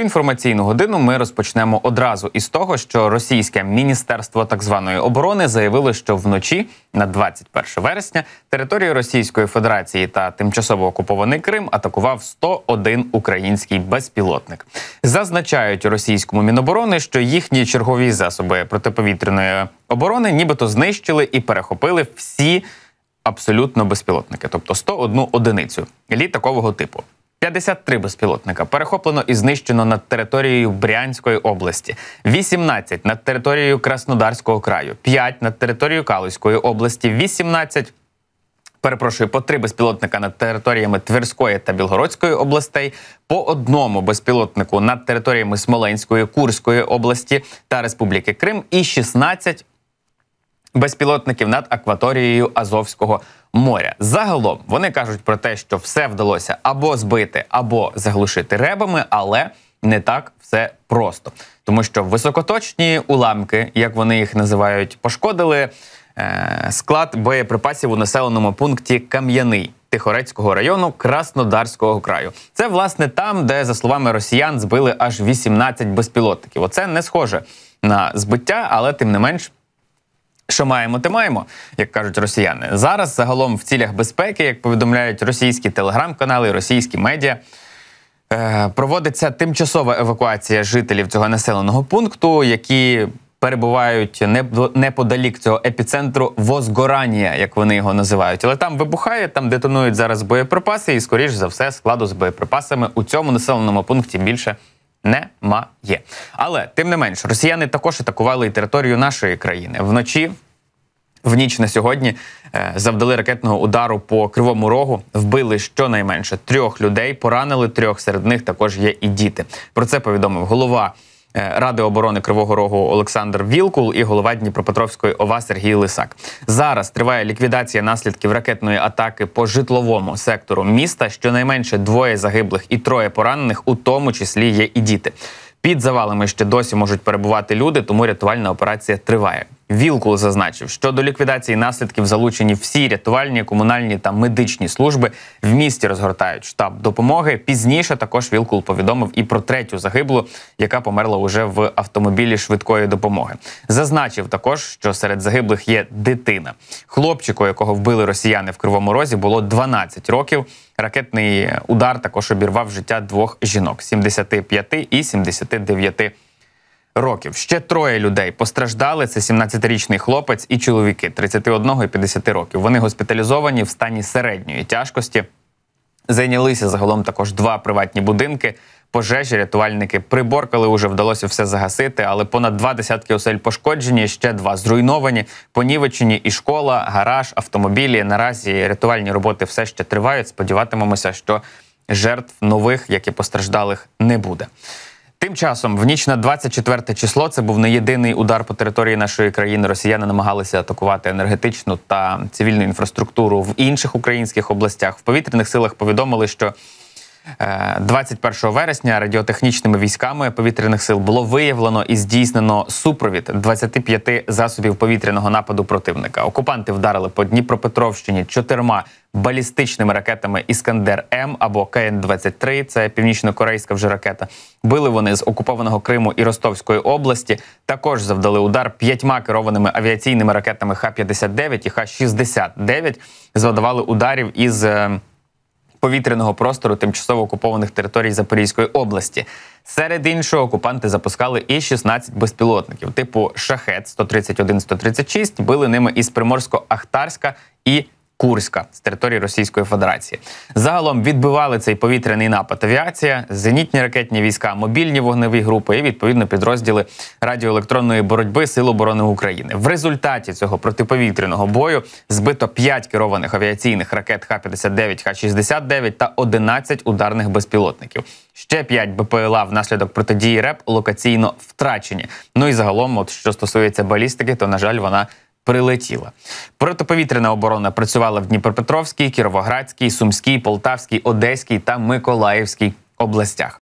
Цю інформаційну годину ми розпочнемо одразу із того, що російське міністерство так званої оборони заявило, що вночі на 21 вересня територію Російської Федерації та тимчасово окупований Крим атакував 101 український безпілотник. Зазначають російському міноборони, що їхні чергові засоби протиповітряної оборони, нібито знищили і перехопили всі абсолютно безпілотники, тобто 101 одиницю літакового типу. 53 безпілотника перехоплено і знищено над територією Брянської області, 18 над територією Краснодарського краю, 5 над територією Калузької області, 18 Перепрошую, по три безпілотника над територіями Тверської та Білгородської областей, по одному безпілотнику над територіями Смоленської, Курської області та Республіки Крим, і 16 безпілотників над акваторією Азовського моря. Загалом вони кажуть про те, що все вдалося або збити, або заглушити ребами, але не так все просто, тому що високоточні уламки, як вони їх називають, пошкодили е склад боєприпасів у населеному пункті Кам'яний. Тихорецького району Краснодарського краю це власне там, де за словами росіян збили аж 18 безпілотників. Оце не схоже на збиття, але тим не менш що маємо, те маємо, як кажуть росіяни. Зараз загалом в цілях безпеки, як повідомляють російські телеграм-канали, російські медіа, е, проводиться тимчасова евакуація жителів цього населеного пункту, які перебувають неподалік цього епіцентру возгорання, як вони його називають. Але там вибухає, там детонують зараз боєприпаси, і скоріш за все складу з боєприпасами у цьому населеному пункті більше немає. Але тим не менш, росіяни також атакували і територію нашої країни вночі. В ніч на сьогодні е, завдали ракетного удару по кривому рогу, вбили щонайменше трьох людей, поранили трьох. Серед них також є і діти. Про це повідомив голова е, ради оборони Кривого Рогу Олександр Вілкул і голова Дніпропетровської ОВА Сергій Лисак. Зараз триває ліквідація наслідків ракетної атаки по житловому сектору міста. Щонайменше двоє загиблих і троє поранених, у тому числі є і діти. Під завалами ще досі можуть перебувати люди, тому рятувальна операція триває. Вілкул зазначив, що до ліквідації наслідків залучені всі рятувальні, комунальні та медичні служби в місті розгортають штаб допомоги. Пізніше також Вілкул повідомив і про третю загиблу, яка померла уже в автомобілі швидкої допомоги. Зазначив також, що серед загиблих є дитина. Хлопчику, якого вбили росіяни в Кривому Розі, було 12 років. Ракетний удар також обірвав життя двох жінок: 75 і 79 років років. Ще троє людей постраждали. Це 17-річний хлопець і чоловіки 31 і 50 років. Вони госпіталізовані в стані середньої тяжкості. Зайнялися загалом також два приватні будинки. Пожежі, рятувальники приборкали, уже вдалося все загасити, але понад два десятки осель пошкоджені, ще два зруйновані, понівечені і школа, гараж, автомобілі. Наразі рятувальні роботи все ще тривають. Сподіватимемося, що жертв нових, як і постраждалих, не буде. Тим часом, в ніч на 24 число, це був не єдиний удар по території нашої країни. Росіяни намагалися атакувати енергетичну та цивільну інфраструктуру в інших українських областях. В повітряних силах повідомили, що 21 е, вересня радіотехнічними військами повітряних сил було виявлено і здійснено супровід 25 засобів повітряного нападу противника. Окупанти вдарили по Дніпропетровщині чотирма балістичними ракетами Іскандер М або КН 23 Це північно-корейська вже ракета. Били вони з окупованого Криму і Ростовської області. Також завдали удар п'ятьма керованими авіаційними ракетами Х-59 і Х-69. Завдавали ударів із. Е, повітряного простору тимчасово окупованих територій Запорізької області. Серед іншого окупанти запускали і 16 безпілотників, типу шахет 131 136 били ними із Приморсько-Ахтарська і Курська з території Російської Федерації. Загалом відбивали цей повітряний напад авіація, зенітні ракетні війська, мобільні вогневі групи і відповідно підрозділи радіоелектронної боротьби Сил оборони України. В результаті цього протиповітряного бою збито 5 керованих авіаційних ракет Х-59, Х-69 та 11 ударних безпілотників. Ще 5 БПЛА внаслідок протидії РЕП локаційно втрачені. Ну і загалом, от що стосується балістики, то на жаль, вона Прилетіла протиповітряна оборона працювала в Дніпропетровській, Кіровоградській, Сумській, Полтавській, Одеській та Миколаївській областях.